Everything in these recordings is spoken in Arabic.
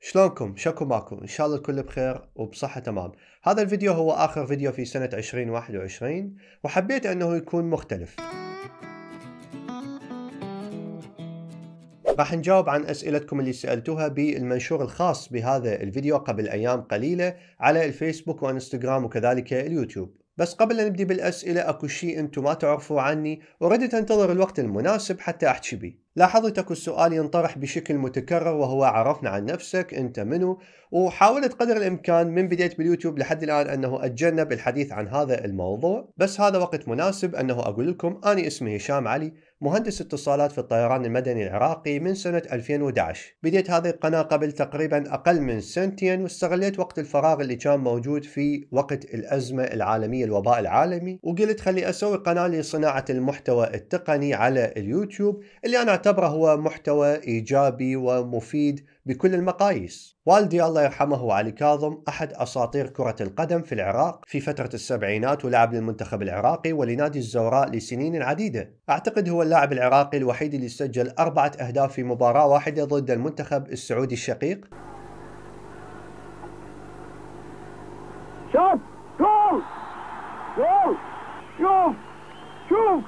شلونكم؟ شكو ماكو؟ إن شاء الله الكل بخير وبصحة تمام هذا الفيديو هو آخر فيديو في سنة 2021 وحبيت أنه يكون مختلف راح نجاوب عن اسئلتكم اللي سالتوها بالمنشور الخاص بهذا الفيديو قبل ايام قليله على الفيسبوك وانستغرام وكذلك اليوتيوب بس قبل لا نبدي بالاسئله اكو شيء انتم ما تعرفوه عني وردت انتظر الوقت المناسب حتى احكي بيه لاحظت اكو السؤال ينطرح بشكل متكرر وهو عرفنا عن نفسك انت منو وحاولت قدر الامكان من بدايه باليوتيوب لحد الان انه اتجنب الحديث عن هذا الموضوع بس هذا وقت مناسب انه اقول لكم اني اسمي هشام علي مهندس اتصالات في الطيران المدني العراقي من سنة 2011 بديت هذه القناة قبل تقريبا أقل من سنتين واستغليت وقت الفراغ اللي كان موجود في وقت الأزمة العالمية الوباء العالمي وقلت خلي أسوي قناة لصناعة المحتوى التقني على اليوتيوب اللي أنا أعتبره هو محتوى إيجابي ومفيد بكل المقاييس والدي الله يرحمه علي كاظم أحد أساطير كرة القدم في العراق في فترة السبعينات ولعب للمنتخب العراقي ولنادي الزوراء لسنين عديدة أعتقد هو اللاعب العراقي الوحيد اللي سجل أربعة أهداف في مباراة واحدة ضد المنتخب السعودي الشقيق شوف جول جول شوف شوف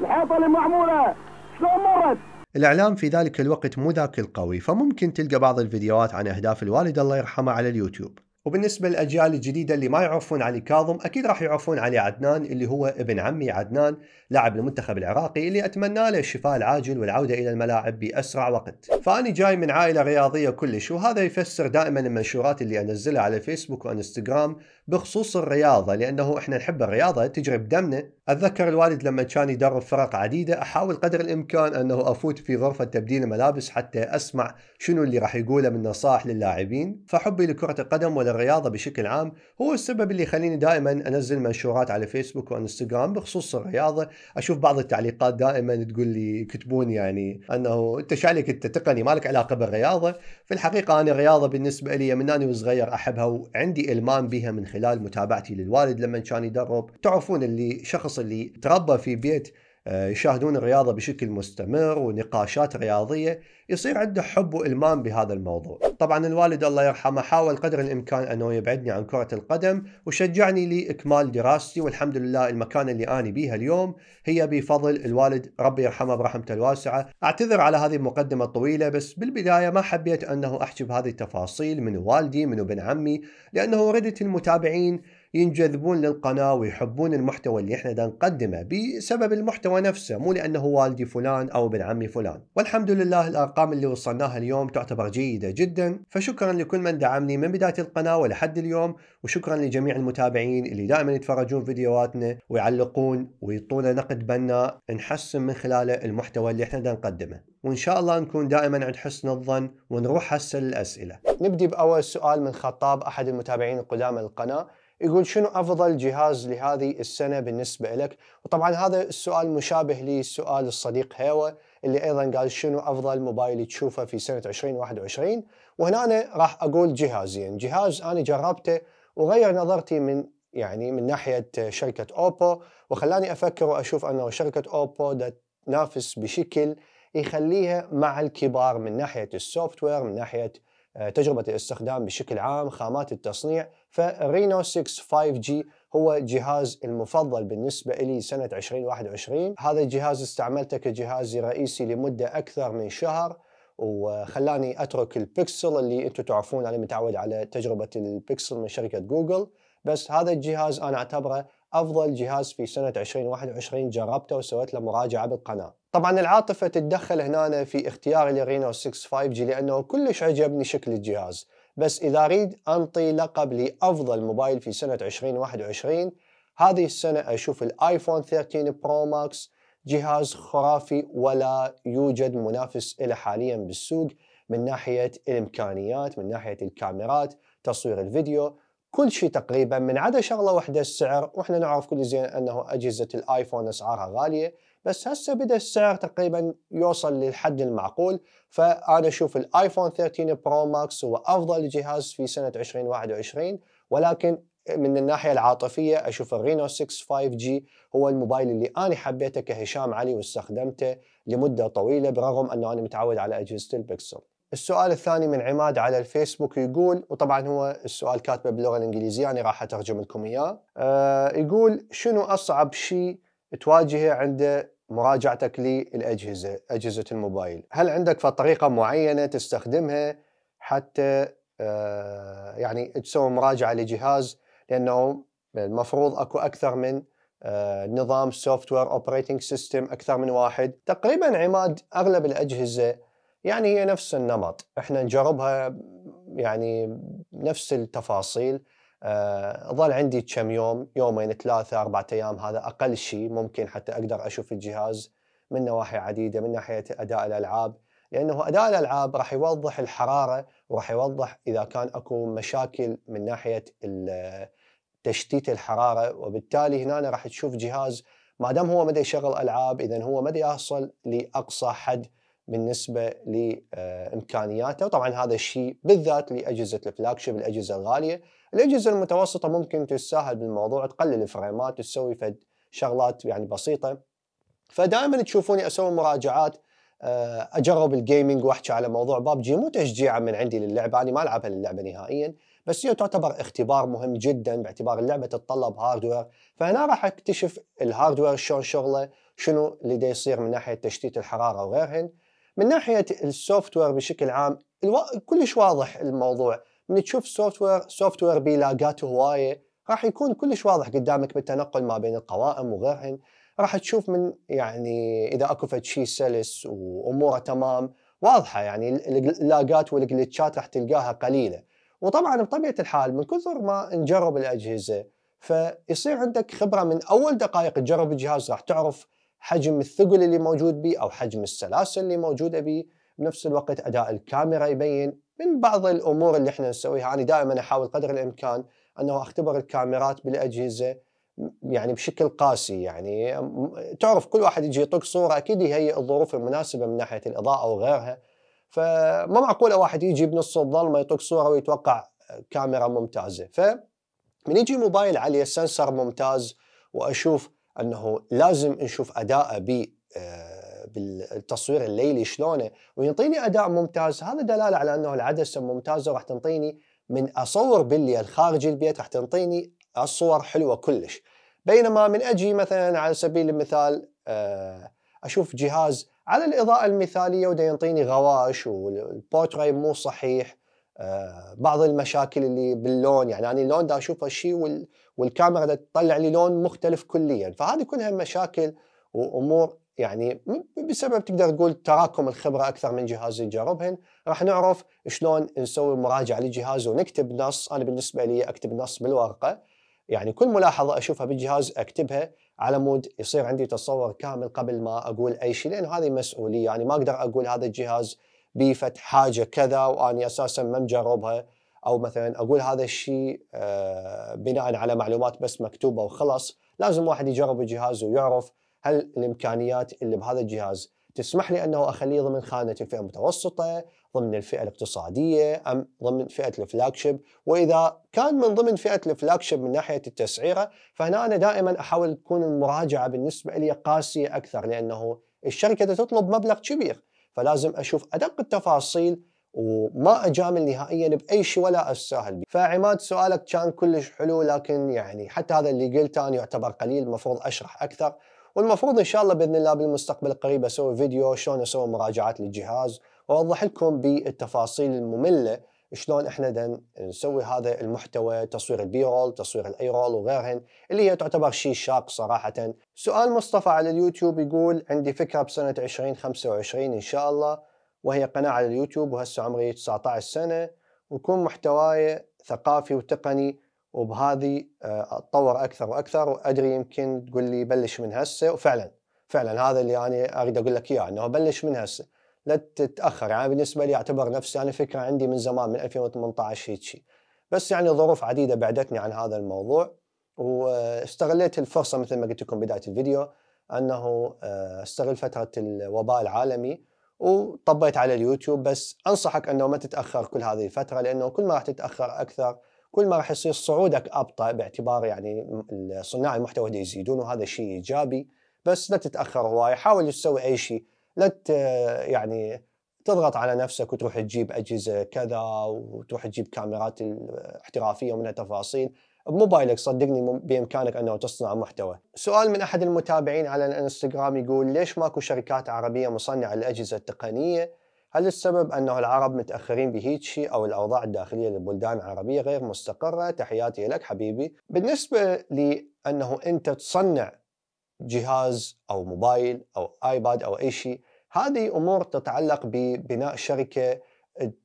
الحيطة اللي معمولة شلون مرت الإعلام في ذلك الوقت مو ذاك القوي فممكن تلقى بعض الفيديوهات عن أهداف الوالد الله يرحمه على اليوتيوب وبالنسبة للأجيال الجديدة اللي ما يعرفون علي كاظم أكيد راح يعرفون علي عدنان اللي هو ابن عمي عدنان لاعب المنتخب العراقي اللي أتمنى له الشفاء العاجل والعودة إلى الملاعب بأسرع وقت فأني جاي من عائلة رياضية كلش وهذا يفسر دائما المنشورات اللي أنزلها على فيسبوك وإنستغرام بخصوص الرياضة لأنه إحنا نحب الرياضة تجري بدمنا أتذكر الوالد لما كان يدرب فرق عديدة أحاول قدر الإمكان أنه أفوت في غرفة تبديل الملابس حتى أسمع شنو اللي راح يقوله من نصائح للاعبين فحبي لكرة القدم وللرياضة بشكل عام هو السبب اللي يخليني دائما أنزل منشورات على فيسبوك وإنستغرام بخصوص الرياضة أشوف بعض التعليقات دائما تقول لي يكتبون يعني أنه أنت شعلك أنت تقني مالك علاقة بالرياضة في الحقيقة أنا الرياضة بالنسبة لي من أنا وصغير أحبها وعندي إلمام بها من خلال خلال متابعتي للوالد لما كان يدرب تعرفون اللي شخص اللي تربى في بيت آه، يشاهدون الرياضة بشكل مستمر ونقاشات رياضية يصير عنده حب وإلمام بهذا الموضوع طبعا الوالد الله يرحمه حاول قدر الإمكان أنه يبعدني عن كرة القدم وشجعني لإكمال دراستي والحمد لله المكان اللي آني بيها اليوم هي بفضل الوالد ربي يرحمه برحمته الواسعة أعتذر على هذه المقدمة الطويلة بس بالبداية ما حبيت أنه أحجب بهذه التفاصيل من والدي من ابن عمي لأنه ردت المتابعين ينجذبون للقناة ويحبون المحتوى اللي احنا دا نقدمه بسبب المحتوى نفسه مو لأنه والدي فلان أو ابن عمي فلان والحمد لله الأرقام اللي وصلناها اليوم تعتبر جيدة جدا فشكرا لكل من دعمني من بداية القناة ولحد اليوم وشكرا لجميع المتابعين اللي دائما يتفرجون فيديوهاتنا ويعلقون ويعطونا نقد بناء نحسن من خلاله المحتوى اللي احنا دا نقدمه وان شاء الله نكون دائما عند حسن الظن ونروح هسه للاسئله. نبدي باول سؤال من خطاب احد المتابعين القدامى للقناه يقول شنو افضل جهاز لهذه السنه بالنسبه لك؟ وطبعا هذا السؤال مشابه لسؤال الصديق هيوا اللي ايضا قال شنو افضل موبايل تشوفه في سنه 2021 وهنا أنا راح اقول جهازين، يعني جهاز انا جربته وغير نظرتي من يعني من ناحيه شركه اوبو وخلاني افكر واشوف انه شركه اوبو تنافس بشكل يخليها مع الكبار من ناحيه السوفت وير من ناحيه آه، تجربة الاستخدام بشكل عام خامات التصنيع فالرينو 6 5G هو جهاز المفضل بالنسبة لي سنة 2021 هذا الجهاز استعملته كجهازي رئيسي لمدة أكثر من شهر وخلاني أترك البيكسل اللي أنتم تعرفون أنا متعود على تجربة البيكسل من شركة جوجل بس هذا الجهاز أنا أعتبره أفضل جهاز في سنة 2021 جربته وسويت له مراجعة بالقناة طبعا العاطفة تتدخل هنا في اختياري لرينو 6 5G لأنه كلش عجبني شكل الجهاز بس إذا أريد أنطي لقب لأفضل موبايل في سنة 2021 هذه السنة أشوف الآيفون 13 برو ماكس جهاز خرافي ولا يوجد منافس له حاليا بالسوق من ناحية الإمكانيات من ناحية الكاميرات تصوير الفيديو كل شيء تقريبا من عدا شغله واحده السعر واحنا نعرف كل زين انه اجهزه الايفون اسعارها غاليه بس هسه بدا السعر تقريبا يوصل للحد المعقول فانا اشوف الايفون 13 برو ماكس هو افضل جهاز في سنه 2021 ولكن من الناحيه العاطفيه اشوف الرينو 6 5 جي هو الموبايل اللي انا حبيته كهشام علي واستخدمته لمده طويله برغم انه انا متعود على اجهزه البكسل. السؤال الثاني من عماد على الفيسبوك يقول وطبعا هو السؤال كاتبه باللغه الانجليزيه انا راح اترجم لكم اياه. أه يقول شنو اصعب شيء تواجهه عند مراجعتك للأجهزة أجهزة الموبايل هل عندك طريقة معينة تستخدمها حتى آه، يعني تسوي مراجعة لجهاز لأنه المفروض أكو أكثر من آه، نظام سوفت وير اوبريتنج سيستم اكثر من واحد تقريبا عماد اغلب الاجهزه يعني هي نفس النمط احنا نجربها يعني نفس التفاصيل آه، ظل عندي كم يوم يومين ثلاثة أربعة أيام هذا أقل شيء ممكن حتى أقدر أشوف الجهاز من نواحي عديدة من ناحية أداء الألعاب لأنه أداء الألعاب راح يوضح الحرارة وراح يوضح إذا كان أكو مشاكل من ناحية تشتيت الحرارة وبالتالي هنا راح تشوف جهاز ما دام هو مدى يشغل ألعاب إذا هو مدى يصل لأقصى حد بالنسبه لامكانياته وطبعا هذا الشيء بالذات لاجهزه الفلاج شيب الاجهزه الغاليه الاجهزه المتوسطه ممكن تساهل بالموضوع تقلل الفريمات تسوي فد شغلات يعني بسيطه فدائما تشوفوني اسوي مراجعات آه، اجرب الجيمنج واحكي على موضوع بابجي مو تشجيعا من عندي للعبه انا ما العبها للعبه نهائيا بس هي تعتبر اختبار مهم جدا باعتبار اللعبه تتطلب هاردوير فهنا راح اكتشف الهاردوير شلون شغله شنو اللي دا يصير من ناحيه تشتيت الحراره وغيرهن من ناحيه السوفت وير بشكل عام الو... كلش واضح الموضوع تشوف سوفت وير سوفت وير بيلاقاته هوايه راح يكون كلش واضح قدامك بالتنقل ما بين القوائم وغيرهن راح تشوف من يعني اذا اكو فد شيء سلس واموره تمام واضحه يعني اللاقات والجلتشات راح تلقاها قليله وطبعا بطبيعه الحال من كثر ما نجرب الاجهزه فيصير عندك خبره من اول دقائق تجرب الجهاز راح تعرف حجم الثقل اللي موجود به او حجم السلاسل اللي موجوده به بنفس الوقت اداء الكاميرا يبين من بعض الامور اللي احنا نسويها انا دائما احاول قدر الامكان انه اختبر الكاميرات بالاجهزه يعني بشكل قاسي يعني تعرف كل واحد يجي يطق صوره اكيد يهيئ الظروف المناسبه من ناحيه الاضاءه وغيرها فما معقوله واحد يجي بنص الظلمه يطق صوره ويتوقع كاميرا ممتازه ف من يجي موبايل عليه سنسر ممتاز واشوف انه لازم نشوف اداءه ب آه، بالتصوير الليلي شلونه وينطيني اداء ممتاز هذا دلاله على انه العدسه ممتازه راح تنطيني من اصور بالليل خارج البيت راح تنطيني الصور حلوه كلش بينما من اجي مثلا على سبيل المثال آه، اشوف جهاز على الاضاءه المثاليه وده ينطيني غواش والبورتري مو صحيح آه، بعض المشاكل اللي باللون يعني انا اللون دا اشوفه شيء والكاميرا دا تطلع لي لون مختلف كليا فهذه كلها مشاكل وامور يعني بسبب تقدر تقول تراكم الخبره اكثر من جهاز يجربهن راح نعرف شلون نسوي مراجعه للجهاز ونكتب نص انا بالنسبه لي اكتب نص بالورقه يعني كل ملاحظه اشوفها بالجهاز اكتبها على مود يصير عندي تصور كامل قبل ما اقول اي شيء لان هذه مسؤوليه يعني ما اقدر اقول هذا الجهاز بيفت حاجه كذا واني اساسا ما مجربها او مثلا اقول هذا الشيء آه، بناء على معلومات بس مكتوبه وخلص لازم واحد يجرب الجهاز ويعرف هل الامكانيات اللي بهذا الجهاز تسمح لي انه اخليه ضمن خانه الفئه المتوسطه، ضمن الفئه الاقتصاديه ام ضمن فئه الفلاج شيب، واذا كان من ضمن فئه الفلاج شيب من ناحيه التسعيره فهنا انا دائما احاول تكون المراجعه بالنسبه لي قاسيه اكثر لانه الشركه تطلب مبلغ كبير، فلازم اشوف ادق التفاصيل وما اجامل نهائيا باي شيء ولا استاهل به، فعماد سؤالك كان كلش حلو لكن يعني حتى هذا اللي قلته انا يعتبر قليل المفروض اشرح اكثر، والمفروض ان شاء الله باذن الله بالمستقبل القريب اسوي فيديو شلون اسوي مراجعات للجهاز واوضح لكم بالتفاصيل الممله شلون احنا نسوي هذا المحتوى تصوير البي رول تصوير الاي رول وغيرهن اللي هي تعتبر شيء شاق صراحه سؤال مصطفى على اليوتيوب يقول عندي فكره بسنه 2025 ان شاء الله وهي قناه على اليوتيوب وهسه عمري 19 سنه ويكون محتواي ثقافي وتقني وبهذه آه، اتطور اكثر واكثر وادري يمكن تقول لي بلش من هسه وفعلا فعلا هذا اللي انا اريد اقول لك اياه انه بلش من هسه لا تتاخر يعني بالنسبه لي اعتبر نفسي انا فكره عندي من زمان من 2018 هيك شيء بس يعني ظروف عديده بعدتني عن هذا الموضوع واستغليت الفرصه مثل ما قلت لكم بدايه الفيديو انه آه، استغل فتره الوباء العالمي وطبيت على اليوتيوب بس انصحك انه ما تتاخر كل هذه الفتره لانه كل ما راح تتاخر اكثر كل ما راح يصير صعودك ابطا باعتبار يعني صناع المحتوى يزيدون وهذا شيء ايجابي بس لا تتاخر هواي حاول تسوي اي شيء لا يعني تضغط على نفسك وتروح تجيب اجهزه كذا وتروح تجيب كاميرات احترافيه ومنها تفاصيل بموبايلك صدقني بامكانك انه تصنع محتوى. سؤال من احد المتابعين على الانستغرام يقول ليش ماكو شركات عربيه مصنعه للاجهزه التقنيه؟ هل السبب أنه العرب متأخرين بهيج شيء أو الأوضاع الداخلية للبلدان العربية غير مستقرة تحياتي لك حبيبي بالنسبة لأنه أنت تصنع جهاز أو موبايل أو آيباد أو أي شيء هذه أمور تتعلق ببناء شركة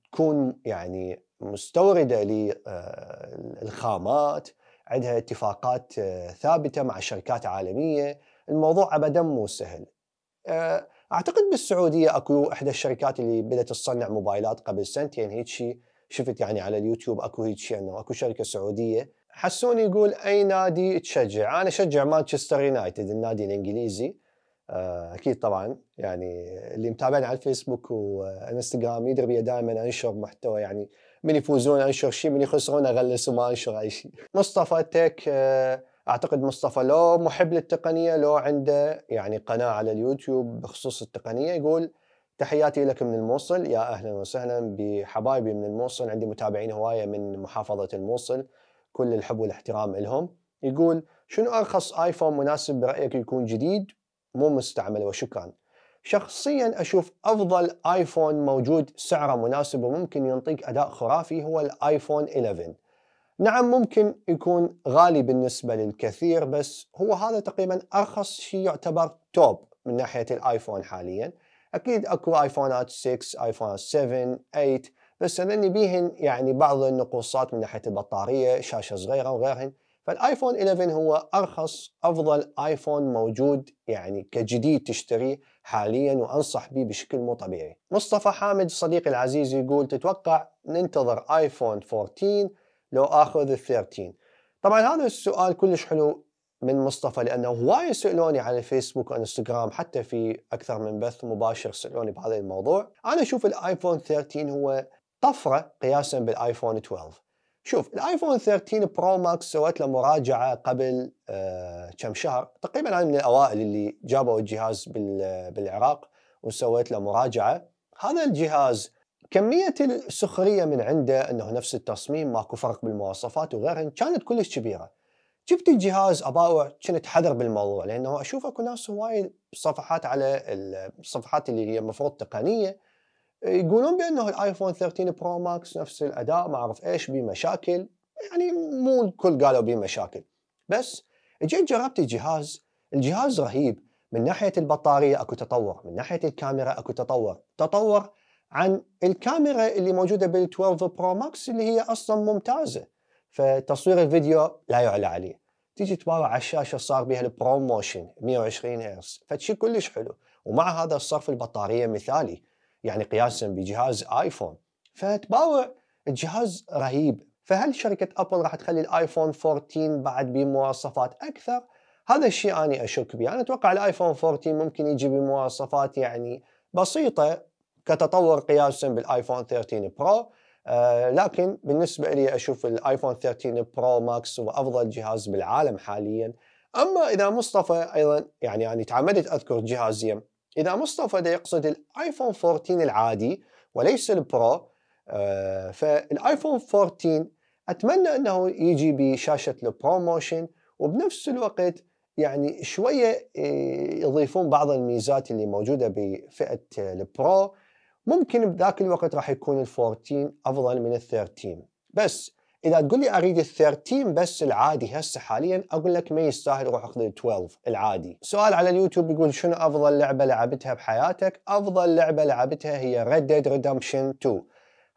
تكون يعني مستوردة للخامات آه، عندها اتفاقات آه، ثابتة مع شركات عالمية الموضوع أبدا مو سهل أه اعتقد بالسعوديه اكو احدى الشركات اللي بدات تصنع موبايلات قبل سنتين يعني هيك شيء شفت يعني على اليوتيوب اكو هيك شيء انه اكو شركه سعوديه حسوني يقول اي نادي تشجع؟ انا اشجع مانشستر يونايتد النادي الانجليزي آه، اكيد طبعا يعني اللي متابعني على الفيسبوك وانستغرام يدري بي دائما انشر محتوى يعني من يفوزون انشر شيء من يخسرون اغلس وما انشر اي شيء. مصطفى تك آه، اعتقد مصطفى لو محب للتقنيه لو عنده يعني قناه على اليوتيوب بخصوص التقنيه يقول تحياتي لك من الموصل يا اهلا وسهلا بحبايبي من الموصل عندي متابعين هوايه من محافظه الموصل كل الحب والاحترام لهم يقول شنو ارخص ايفون مناسب برايك يكون جديد مو مستعمل وشكرا شخصيا اشوف افضل ايفون موجود سعره مناسب وممكن ينطيك اداء خرافي هو الايفون 11 نعم ممكن يكون غالي بالنسبة للكثير بس هو هذا تقريبا أرخص شيء يعتبر توب من ناحية الآيفون حاليا أكيد أكو آيفونات 6 آيفونات 7 8 بس لأني بيهن يعني بعض النقوصات من ناحية البطارية شاشة صغيرة وغيرهن فالايفون 11 هو ارخص افضل ايفون موجود يعني كجديد تشتريه حاليا وانصح به بشكل مو طبيعي. مصطفى حامد صديقي العزيز يقول تتوقع ننتظر ايفون 14 لو اخذ ال 13 طبعا هذا السؤال كلش حلو من مصطفى لانه هواي يسالوني على الفيسبوك وانستغرام حتى في اكثر من بث مباشر سالوني بهذا الموضوع، انا اشوف الايفون 13 هو طفره قياسا بالايفون 12. شوف الايفون 13 برو ماكس سويت له مراجعه قبل آه كم شهر، تقريبا انا من الاوائل اللي جابوا الجهاز بالعراق وسويت له مراجعه، هذا الجهاز كمية السخرية من عنده أنه نفس التصميم ماكو فرق بالمواصفات وغيرهن كانت كلش كبيرة جبت الجهاز أباوع كنت حذر بالموضوع لأنه أشوف أكو ناس هواي صفحات على الصفحات اللي هي المفروض تقنية يقولون بأنه الآيفون 13 برو ماكس نفس الأداء ما أعرف إيش بيه مشاكل يعني مو الكل قالوا بيه مشاكل بس جيت جربت الجهاز الجهاز رهيب من ناحية البطارية أكو تطور من ناحية الكاميرا أكو تطور تطور عن الكاميرا اللي موجوده بال 12 برو ماكس اللي هي اصلا ممتازه فتصوير الفيديو لا يعلى عليه تيجي تبارع على الشاشه صار بها البرو موشن 120 هرتز فشي كلش حلو ومع هذا الصرف البطاريه مثالي يعني قياسا بجهاز ايفون فتباوع الجهاز رهيب فهل شركه ابل راح تخلي الايفون 14 بعد بمواصفات اكثر هذا الشيء اني اشك به انا اتوقع الايفون 14 ممكن يجي بمواصفات يعني بسيطه كتطور قياسا بالايفون 13 برو آه لكن بالنسبة لي أشوف الآيفون 13 برو ماكس هو أفضل جهاز بالعالم حاليا أما إذا مصطفى أيضا يعني يعني تعمدت أذكر جهازين إذا مصطفى ده يقصد الآيفون 14 العادي وليس البرو آه فالآيفون 14 أتمنى أنه يجي بشاشة البرو موشن وبنفس الوقت يعني شوية آه، يضيفون بعض الميزات اللي موجودة بفئة البرو ممكن بذاك الوقت راح يكون ال 14 افضل من ال 13 بس اذا تقول لي اريد ال 13 بس العادي هسه حاليا اقول لك ما يستاهل روح اخذ ال 12 العادي سؤال على اليوتيوب يقول شنو افضل لعبه لعبتها بحياتك افضل لعبه لعبتها هي Red Dead Redemption 2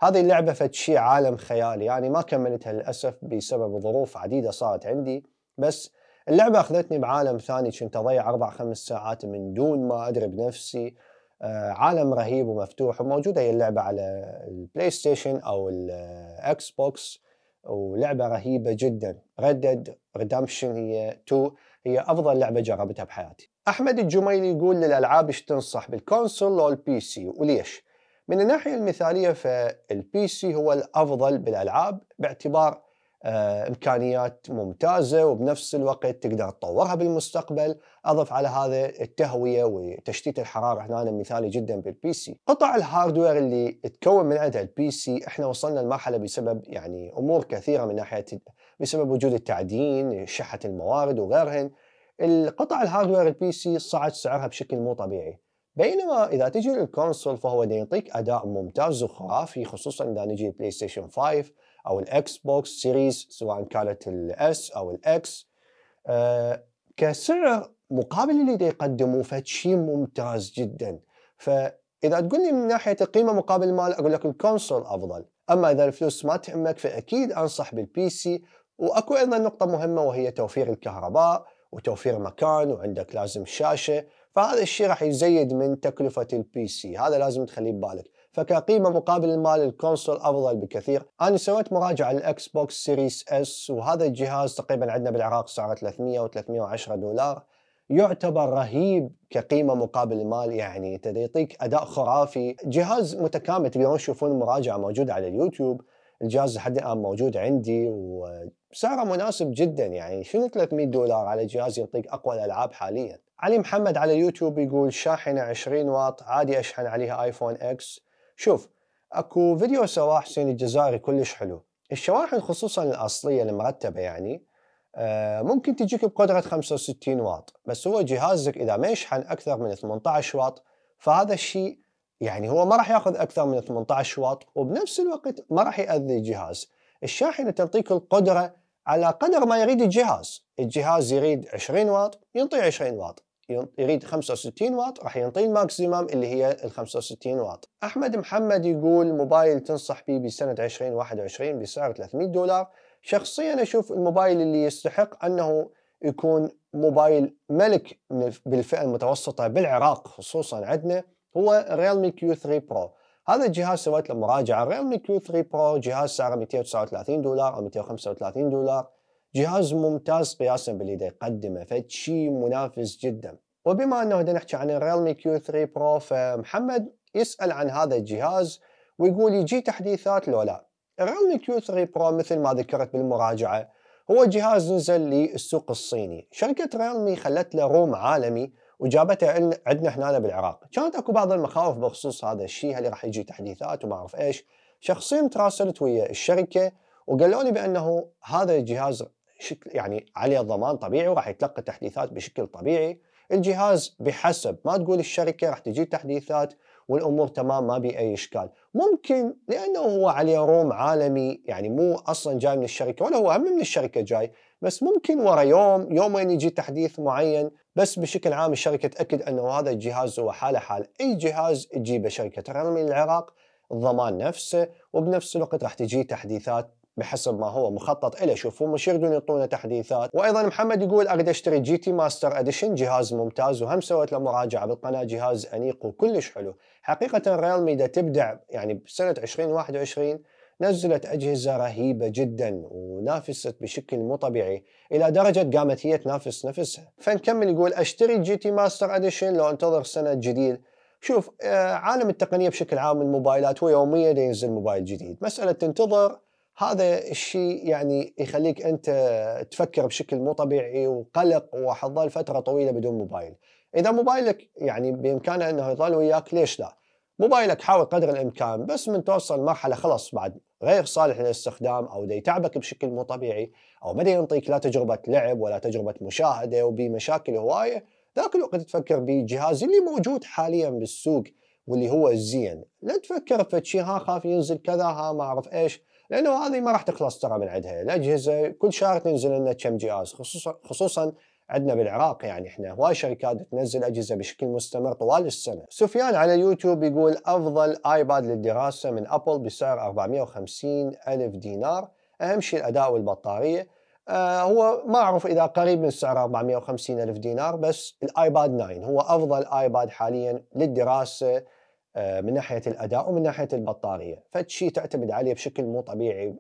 هذه اللعبه فتشي عالم خيالي يعني ما كملتها للاسف بسبب ظروف عديده صارت عندي بس اللعبه اخذتني بعالم ثاني كنت اضيع اربع خمس ساعات من دون ما ادري بنفسي آه، عالم رهيب ومفتوح وموجوده هي اللعبه على البلاي ستيشن او الاكس بوكس ولعبه رهيبه جدا ردد ريدمشن هي 2 هي افضل لعبه جربتها بحياتي احمد الجميلي يقول للالعاب ايش تنصح بالكونسول او البي سي وليش من الناحيه المثاليه فالبي سي هو الافضل بالالعاب باعتبار آه، امكانيات ممتازه وبنفس الوقت تقدر تطورها بالمستقبل، اضف على هذا التهويه وتشتيت الحراره هنا مثالي جدا بالبي سي. قطع الهاردوير اللي تكون من عندها البي سي احنا وصلنا لمرحله بسبب يعني امور كثيره من ناحيه بسبب وجود التعدين، شحه الموارد وغيرهن. القطع الهاردوير البي سي صعد سعرها بشكل مو طبيعي. بينما اذا تجي للكونسول فهو دا يعطيك اداء ممتاز وخرافي خصوصا اذا نجي البلاي ستيشن 5 او الاكس بوكس سيريز سواء كانت الاس او الاكس أه كسعر مقابل اللي دا يقدمه فشيء ممتاز جدا فاذا تقول لي من ناحيه القيمه مقابل المال اقول لك الكونسول افضل اما اذا الفلوس ما تهمك فاكيد انصح بالبي سي واكو ايضا نقطه مهمه وهي توفير الكهرباء وتوفير مكان وعندك لازم شاشه فهذا الشيء راح يزيد من تكلفه البي سي هذا لازم تخليه ببالك فكقيمه مقابل المال الكونسول افضل بكثير انا سويت مراجعه للاكس بوكس سيريس اس وهذا الجهاز تقريبا عندنا بالعراق سعره 300 و 310 دولار يعتبر رهيب كقيمة مقابل المال يعني يعطيك أداء خرافي جهاز متكامل تقدرون تشوفون المراجعة موجودة على اليوتيوب الجهاز لحد الآن موجود عندي وسعره مناسب جدا يعني شنو 300 دولار على جهاز يعطيك أقوى الألعاب حاليا علي محمد على اليوتيوب يقول شاحنة 20 واط عادي أشحن عليها آيفون إكس شوف اكو فيديو سواه حسين الجزائري كلش حلو الشواحن خصوصا الأصلية المرتبة يعني آه، ممكن تجيك بقدرة 65 واط بس هو جهازك إذا ما يشحن أكثر من 18 واط فهذا الشيء يعني هو ما راح ياخذ أكثر من 18 واط وبنفس الوقت ما راح يأذي الجهاز الشاحنة تعطيك القدرة على قدر ما يريد الجهاز الجهاز يريد 20 واط ينطي 20 واط يريد 65 واط راح ينطي الماكسيمم اللي هي ال 65 واط احمد محمد يقول موبايل تنصح به بسنه 2021 بسعر 300 دولار شخصيا اشوف الموبايل اللي يستحق انه يكون موبايل ملك بالفئه المتوسطه بالعراق خصوصا عندنا هو ريلمي كيو 3 برو هذا الجهاز سويت له مراجعه رغم كيو 3 برو جهاز سعره 239 دولار او 235 دولار جهاز ممتاز قياسا باللي يقدمه فشي منافس جدا وبما انه دا نحكي عن الريلمي كيو 3 برو فمحمد يسال عن هذا الجهاز ويقول يجي تحديثات لو لا الريلمي كيو 3 برو مثل ما ذكرت بالمراجعه هو جهاز نزل للسوق الصيني شركة ريلمي خلت له روم عالمي وجابته عندنا هنا بالعراق كانت اكو بعض المخاوف بخصوص هذا الشيء هل راح يجي تحديثات وما اعرف ايش شخصيا تراسلت ويا الشركه وقالوا لي بانه هذا الجهاز شكل يعني عليه ضمان طبيعي وراح يتلقى تحديثات بشكل طبيعي الجهاز بحسب ما تقول الشركه راح تجي تحديثات والامور تمام ما بي اي اشكال ممكن لانه هو عليه روم عالمي يعني مو اصلا جاي من الشركه ولا هو هم من الشركه جاي بس ممكن ورا يوم يومين يجي تحديث معين بس بشكل عام الشركه تاكد انه هذا الجهاز هو حاله حال اي جهاز تجيبه شركه رنم من العراق الضمان نفسه وبنفس الوقت راح تجي تحديثات بحسب ما هو مخطط إلى شوفوا مش يردون يعطونا تحديثات وايضا محمد يقول اريد اشتري جي تي ماستر اديشن جهاز ممتاز وهم سويت له مراجعه بالقناه جهاز انيق وكلش حلو حقيقه ريلمي دا تبدع يعني بسنه 2021 نزلت أجهزة رهيبة جدا ونافست بشكل مو طبيعي إلى درجة قامت هي تنافس نفسها فنكمل يقول أشتري جي تي ماستر أديشن لو أنتظر سنة جديد شوف آه، عالم التقنية بشكل عام الموبايلات هو يوميا ينزل موبايل جديد مسألة تنتظر هذا الشيء يعني يخليك أنت تفكر بشكل مو طبيعي وقلق وحظال فترة طويلة بدون موبايل إذا موبايلك يعني بإمكانه أنه يظل وياك ليش لا؟ موبايلك حاول قدر الامكان بس من توصل مرحله خلاص بعد غير صالح للاستخدام او ده يتعبك بشكل مو طبيعي او ما ينطيك لا تجربه لعب ولا تجربه مشاهده وبمشاكل هوايه ذاك الوقت تفكر بالجهاز اللي موجود حاليا بالسوق واللي هو الزين لا تفكر في شيء ها خاف ينزل كذا ها ما اعرف ايش لانه هذه ما راح تخلص ترى من عندها الاجهزه كل شهر تنزل لنا كم جهاز خصوصا خصوصا عندنا بالعراق يعني احنا هواي شركات تنزل اجهزه بشكل مستمر طوال السنه. سفيان على يوتيوب يقول افضل ايباد للدراسه من ابل بسعر 450 الف دينار، اهم شيء الاداء والبطاريه. آه هو ما اعرف اذا قريب من سعر 450 الف دينار بس الايباد 9 هو افضل ايباد حاليا للدراسه آه من ناحيه الاداء ومن ناحيه البطاريه، فشيء تعتمد عليه بشكل مو طبيعي.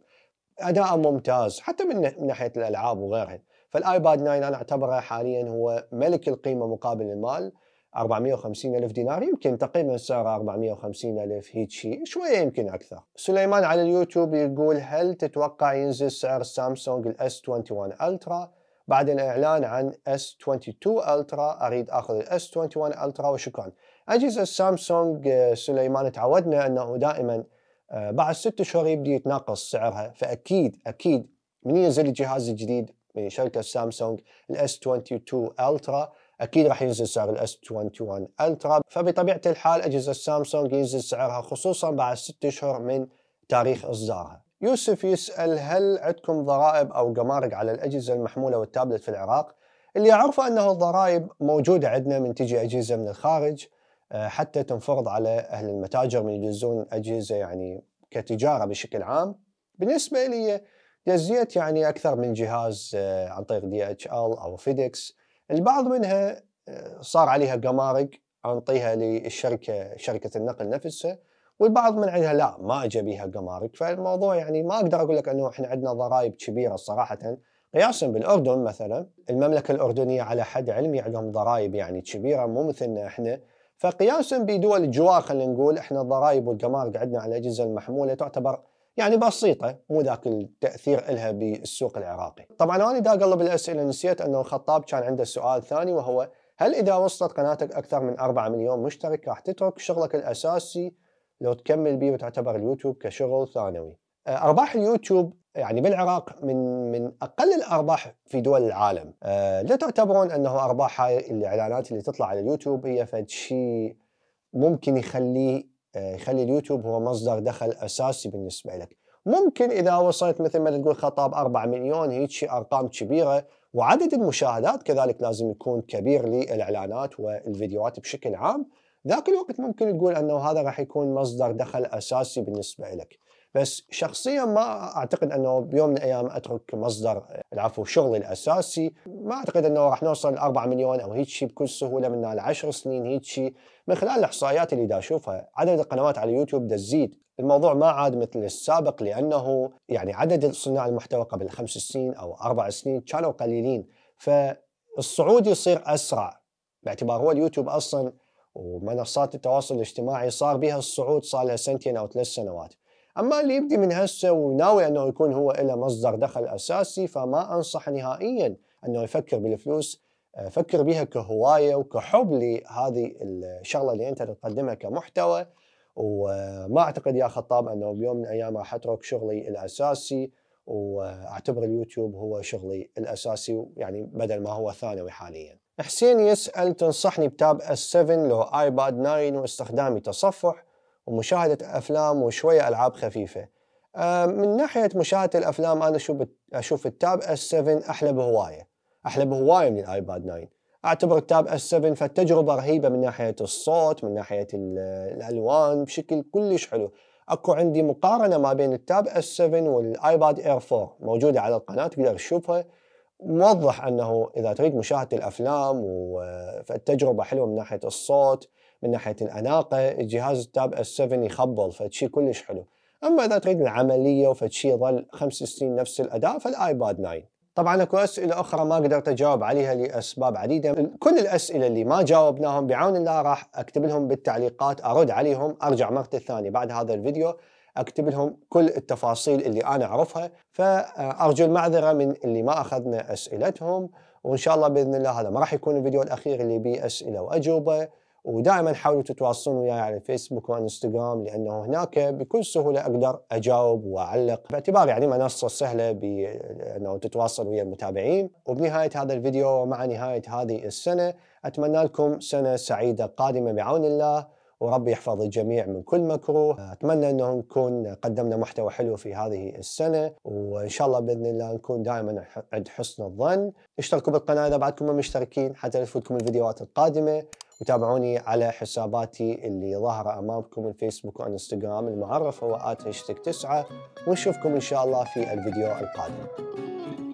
اداء ممتاز حتى من ناحيه الالعاب وغيرها. فالايباد 9 انا اعتبره حاليا هو ملك القيمه مقابل المال 450 ألف دينار يمكن تقريبا سعره 450 ألف هيك شيء شوية يمكن أكثر سليمان على اليوتيوب يقول هل تتوقع ينزل سعر سامسونج الاس 21 الترا بعد الإعلان عن اس 22 الترا أريد أخذ الاس 21 الترا وشكرا أجهزة سامسونج آه، سليمان تعودنا أنه دائما آه، بعد ست شهور يبدي يتناقص سعرها فأكيد أكيد من ينزل الجهاز الجديد من شركه سامسونج الاس 22 الترا اكيد راح ينزل سعر الاس 21 الترا فبطبيعه الحال اجهزه سامسونج ينزل سعرها خصوصا بعد 6 اشهر من تاريخ اصدارها. يوسف يسال هل عندكم ضرائب او جمارك على الاجهزه المحموله والتابلت في العراق؟ اللي اعرفه انه الضرائب موجوده عندنا من تجي اجهزه من الخارج آه، حتى تنفرض على اهل المتاجر من يدزون اجهزه يعني كتجاره بشكل عام. بالنسبه لي دزيت يعني اكثر من جهاز آه، عن طريق دي اتش ال او فيديكس البعض منها آه، صار عليها قمارق انطيها للشركه شركه النقل نفسها والبعض من عندها لا ما اجى بيها قمارك فالموضوع يعني ما اقدر اقول لك انه احنا عندنا ضرائب كبيره صراحه قياسا بالاردن مثلا المملكه الاردنيه على حد علمي عندهم ضرائب يعني كبيره مو مثلنا احنا فقياسا بدول الجوار خلينا نقول احنا الضرائب والقمارك عندنا على الاجهزه المحموله تعتبر يعني بسيطه مو ذاك التاثير إلها بالسوق العراقي. طبعا انا دا اقلب الاسئله نسيت انه الخطاب كان عنده سؤال ثاني وهو هل اذا وصلت قناتك اكثر من 4 مليون مشترك راح تترك شغلك الاساسي لو تكمل بيه وتعتبر اليوتيوب كشغل ثانوي؟ آه، ارباح اليوتيوب يعني بالعراق من من اقل الارباح في دول العالم أه لا تعتبرون انه ارباح هاي الاعلانات اللي تطلع على اليوتيوب هي فد شيء ممكن يخليه آه، يخلي اليوتيوب هو مصدر دخل اساسي بالنسبه لك ممكن اذا وصلت مثل ما تقول خطاب 4 مليون هيك ارقام كبيره وعدد المشاهدات كذلك لازم يكون كبير للاعلانات والفيديوهات بشكل عام ذاك الوقت ممكن تقول انه هذا راح يكون مصدر دخل اساسي بالنسبه لك بس شخصيا ما اعتقد انه بيوم من الايام اترك مصدر العفو شغلي الاساسي، ما اعتقد انه راح نوصل 4 مليون او هيك شيء بكل سهوله من نال 10 سنين هيك شيء، من خلال الاحصائيات اللي دا اشوفها عدد القنوات على اليوتيوب دا تزيد، الموضوع ما عاد مثل السابق لانه يعني عدد صناع المحتوى قبل خمس سنين او اربع سنين كانوا قليلين، فالصعود يصير اسرع باعتبار هو اليوتيوب اصلا ومنصات التواصل الاجتماعي صار بها الصعود صار لها سنتين او ثلاث سنوات. أما اللي يبدي من هسه وناوي أنه يكون هو إلى مصدر دخل أساسي فما أنصح نهائيا أنه يفكر بالفلوس آه، فكر بها كهواية وكحب لهذه الشغلة اللي أنت تقدمها كمحتوى وما أعتقد يا خطاب أنه بيوم من الأيام راح أترك شغلي الأساسي وأعتبر اليوتيوب هو شغلي الأساسي يعني بدل ما هو ثانوي حالياً حسين يسأل تنصحني بتاب اس 7 لو ايباد 9 واستخدامي تصفح ومشاهده افلام وشويه العاب خفيفه آه، من ناحيه مشاهده الافلام انا شو اشوف التاب اس 7 احلى بهوايه احلى بهوايه من الايباد 9 اعتبر التاب اس 7 فالتجربه رهيبه من ناحيه الصوت من ناحيه الالوان بشكل كلش حلو اكو عندي مقارنه ما بين التاب اس 7 والايباد اير 4 موجوده على القناه تقدر تشوفها موضح انه اذا تريد مشاهده الافلام فالتجربه حلوه من ناحيه الصوت من ناحيه الاناقه الجهاز التاب اس 7 يخبل فشي كلش حلو اما اذا تريد العمليه وفشي يظل خمس سنين نفس الاداء فالايباد 9 طبعا اكو اسئله اخرى ما قدرت اجاوب عليها لاسباب عديده، كل الاسئله اللي ما جاوبناهم بعون الله راح اكتب لهم بالتعليقات ارد عليهم ارجع مره ثانيه بعد هذا الفيديو اكتب لهم كل التفاصيل اللي انا اعرفها فارجو المعذره من اللي ما اخذنا اسئلتهم وان شاء الله باذن الله هذا ما راح يكون الفيديو الاخير اللي بيه اسئله واجوبه ودائما حاولوا تتواصلون وياي على الفيسبوك وانستغرام لانه هناك بكل سهوله اقدر اجاوب واعلق باعتبار يعني منصه سهله بانه تتواصل ويا المتابعين وبنهايه هذا الفيديو ومع نهايه هذه السنه اتمنى لكم سنه سعيده قادمه بعون الله وربي يحفظ الجميع من كل مكروه أتمنى أنه نكون قدمنا محتوى حلو في هذه السنة وإن شاء الله بإذن الله نكون دائما عند حسن الظن اشتركوا بالقناة إذا بعدكم مشتركين حتى تفوتكم يفوتكم الفيديوهات القادمة وتابعوني على حساباتي اللي ظاهرة أمامكم الفيسبوك وإنستغرام المعرف هو آت هشتك تسعة ونشوفكم إن شاء الله في الفيديو القادم